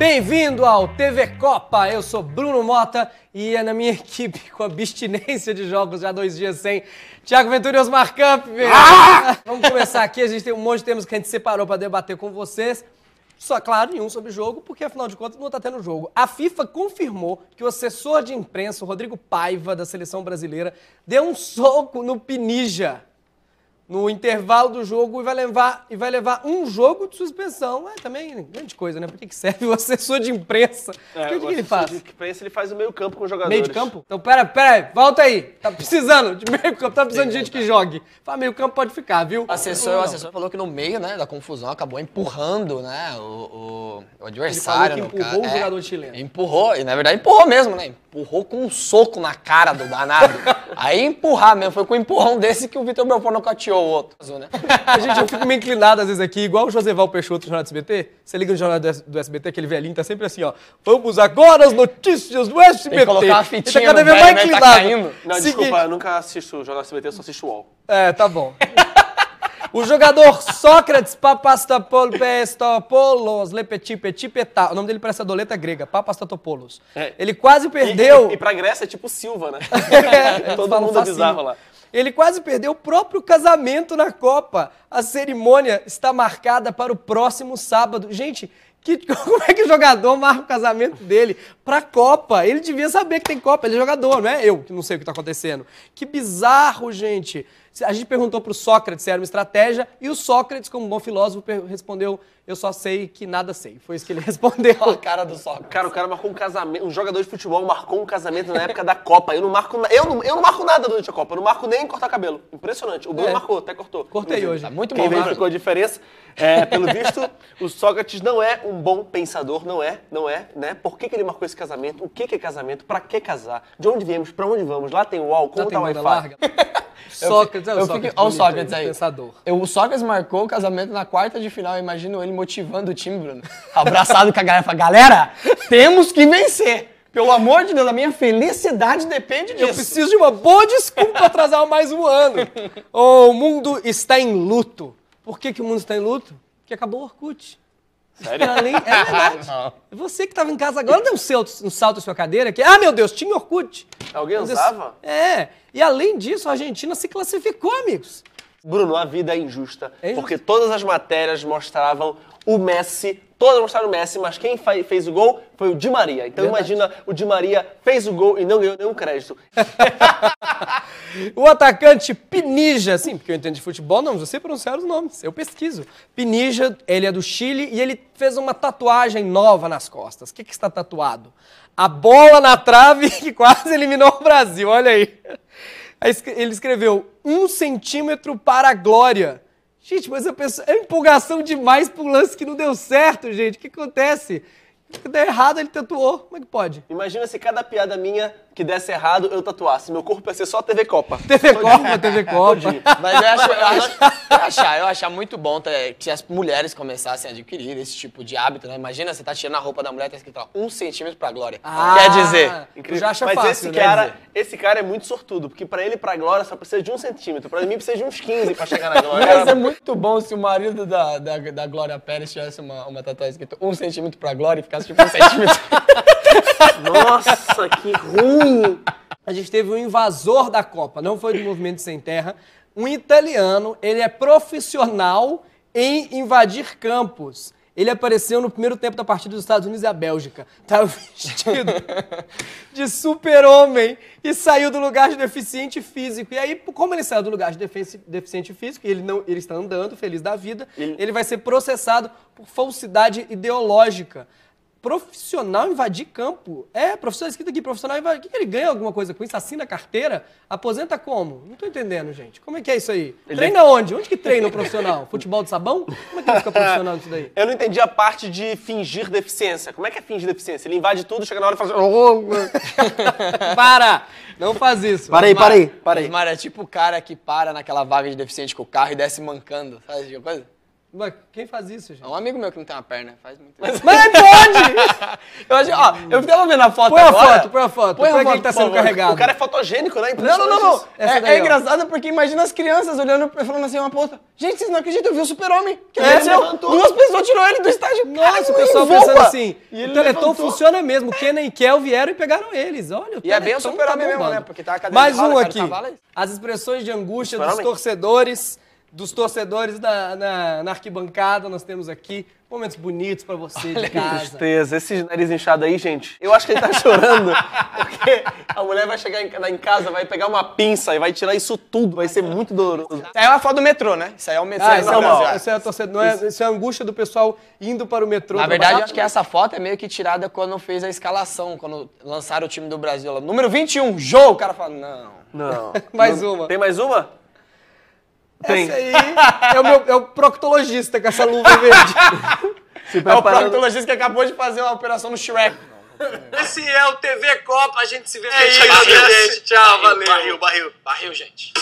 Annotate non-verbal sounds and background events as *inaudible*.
Bem-vindo ao TV Copa! Eu sou Bruno Mota e é na minha *laughs* equipe com abstinência de jogos já dois dias sem. Tiago Ventura e Osmar Camp, ah! *laughs* Vamos começar aqui, a gente tem um monte de temas que a gente separou para debater com vocês. Só, claro, nenhum sobre jogo, porque afinal de contas não está tendo jogo. A FIFA confirmou que o assessor de imprensa, o Rodrigo Paiva, da seleção brasileira, deu um soco no Pinija no intervalo do jogo e vai levar, e vai levar um jogo de suspensão. É também é grande coisa, né? Para que serve *laughs* o assessor de imprensa? É, que o que, que ele faz? De imprensa ele faz o meio campo com o jogadores. Meio de campo? Então pera, pera aí, volta aí. Tá precisando de meio campo, tá precisando de gente que jogue. Fala, meio campo pode ficar, viu? Assessor, o assessor falou que no meio né, da confusão acabou empurrando né, o, o, o adversário. Ele falou que empurrou o é, jogador é, chileno. Empurrou, e na verdade empurrou mesmo, né? empurrou com um soco na cara do danado. *laughs* Aí empurrar mesmo, foi com um empurrão desse que o Vitor Belfort nocauteou o outro. Azul, né? *laughs* Gente, eu fico meio inclinado às vezes aqui, igual o Joseval Peixoto do Jornal do SBT. Você liga no Jornal do, SBT, aquele velhinho tá sempre assim, ó. Vamos agora as notícias do SBT. Tem que colocar a tá fitinha né? tá cada vez mais velho, inclinado. Tá não, Seguinte... desculpa, eu nunca assisto o Jornal do SBT, eu só assisto o UOL. É, tá bom. O jogador Sócrates Lepeti, Petipetá. O nome dele parece a doleta grega, Papastatopoulos. É. Ele quase perdeu. E, e, e pra Grécia é tipo Silva, né? *laughs* é, Todo mundo avisava lá. Ele quase perdeu o próprio casamento na Copa. A cerimônia está marcada para o próximo sábado. Gente, que, *laughs* como é que o jogador marca o casamento dele pra Copa? Ele devia saber que tem Copa, ele é jogador, não é eu que não sei o que tá acontecendo. Que bizarro, gente. A gente perguntou para o Sócrates se era uma estratégia, e o Sócrates, como bom filósofo, respondeu: Eu só sei que nada sei. Foi isso que ele *laughs* respondeu. a cara do Sócrates. Cara, o cara marcou um casamento. Um jogador de futebol marcou um casamento na época da Copa. Eu não marco, na... eu não, eu não marco nada durante a Copa. Eu não marco nem cortar cabelo. Impressionante. O Bruno é. marcou, até cortou. Cortei hoje. Tá muito Quem bom. Quem né? ficou a diferença. É, pelo visto, o Sócrates não é um bom pensador, não é, não é, né? Por que, que ele marcou esse casamento? O que, que é casamento? Para que casar? De onde viemos? Para onde vamos? Lá tem o UOL, como tá o Wi-Fi? Sócrates, é eu, eu, olha o Sócrates aí. Pensador. Eu, o Sócrates marcou o casamento na quarta de final. Eu imagino ele motivando o time, Bruno. Abraçado com a galera. Fala, galera, temos que vencer. Pelo amor de Deus, a minha felicidade depende disso. Eu preciso de uma boa desculpa para atrasar mais um ano. *laughs* o mundo está em luto. Por que, que o mundo está em luto? Porque acabou o Orkut. Sério? é verdade. *laughs* Você que estava em casa agora, deu um salto, um salto na sua cadeira que, ah, meu Deus, tinha Orkut. Alguém meu usava? É. E além disso, a Argentina se classificou, amigos. Bruno, a vida é injusta, é injusta, porque todas as matérias mostravam o Messi, todas mostraram o Messi, mas quem fez o gol foi o Di Maria. Então Verdade. imagina, o Di Maria fez o gol e não ganhou nenhum crédito. *laughs* O atacante Pinija, sim, porque eu entendo de futebol, não, você pronunciar os nomes, eu pesquiso. Pinija, ele é do Chile e ele fez uma tatuagem nova nas costas. O que, que está tatuado? A bola na trave *laughs* que quase eliminou o Brasil, olha aí. Ele escreveu um centímetro para a glória. Gente, mas a pessoa. É empolgação demais para um lance que não deu certo, gente. O que acontece? Deu errado, ele tatuou. Como é que pode? Imagina se cada piada minha que desse errado, eu tatuasse. Meu corpo ia ser só TV Copa. TV Copa, TV *laughs* Copa. Mas eu acho, eu, acho, eu, achar, eu achar muito bom ter, que as mulheres começassem a adquirir esse tipo de hábito, né? Imagina, você tá tirando a roupa da mulher e tá escrito lá, um centímetro pra glória. Ah, Quer dizer, incrível. Já acha Mas fácil, esse, né, cara, esse cara é muito sortudo, porque pra ele, pra glória, só precisa de um centímetro. Pra mim, precisa de uns 15 pra chegar na *laughs* glória. Mas é muito bom se o marido da, da, da Glória Pérez tivesse uma, uma tatuagem escrito um centímetro pra glória e ficasse tipo um centímetro. *laughs* Nossa, que ruim! A gente teve um invasor da Copa, não foi do Movimento Sem Terra. Um italiano, ele é profissional em invadir campos. Ele apareceu no primeiro tempo da partida dos Estados Unidos e a Bélgica. Estava tá *laughs* vestido de super-homem e saiu do lugar de deficiente físico. E aí, como ele saiu do lugar de deficiente físico e ele, não, ele está andando, feliz da vida, ele, ele vai ser processado por falsidade ideológica profissional invadir campo. É, profissional escrito aqui, profissional invadir. O que, ele ganha alguma coisa com isso? Assina carteira? Aposenta como? Não tô entendendo, gente. Como é que é isso aí? Ele treina é... onde? Onde que treina o profissional? *laughs* Futebol de sabão? Como é que ele fica profissional disso daí? Eu não entendi a parte de fingir deficiência. Como é que é fingir deficiência? Ele invade tudo, chega na hora e fala. Assim, oh, *laughs* para! Não faz isso. Para aí, para aí, para aí. Mara, é tipo o cara que para naquela vaga de deficiente com o carro e desce mancando. Sabe? Tipo coisa? Mas quem faz isso, gente? É um amigo meu que não tem uma perna, faz muito Mas, mas pode! É *laughs* eu, acho, ó, eu tava vendo a foto põe agora. Põe a foto, põe a foto. Põe, a foto, que tá sendo carregado. O cara é fotogênico, né? Não, não, não. não. É, daí, é engraçado porque imagina as crianças olhando e falando assim uma puta Gente, vocês não acreditam, eu vi o super-homem. Que é, Duas pessoas tiraram ele do estágio. Nossa, cara, o é pessoal pensando assim, e o Teleton funciona mesmo. Kenan e Kel vieram e pegaram eles. Olha, E é bem o tá super-homem tá mesmo, né? Porque tá a cadeira Mais um aqui. Tá as expressões de angústia dos torcedores dos torcedores na, na, arquibancada, nós temos aqui momentos bonitos para você Olha de casa. Que tristeza, esse nariz inchado aí, gente. Eu acho que ele tá chorando, *laughs* porque a mulher vai chegar em, em, casa, vai pegar uma pinça e vai tirar isso tudo, vai ser muito doloroso. Isso aí é uma foto do metrô, né? Isso aí é o metrô. Ah, isso, é uma, isso é a é, isso é a angústia do pessoal indo para o metrô. Na verdade, trabalhar. acho que essa foto é meio que tirada quando fez a escalação, quando lançaram o time do Brasil. Número 21, Jô, o cara fala, não. Não. *laughs* mais não, uma. Tem mais uma? Tem. Esse aí é o, meu, é o proctologista com essa luva verde. é o proctologista que acabou de fazer uma operação no Shrek. Esse é o TV Copa, a gente se vê. É isso, gente. Tchau, valeu. Barril, barril, barril, gente.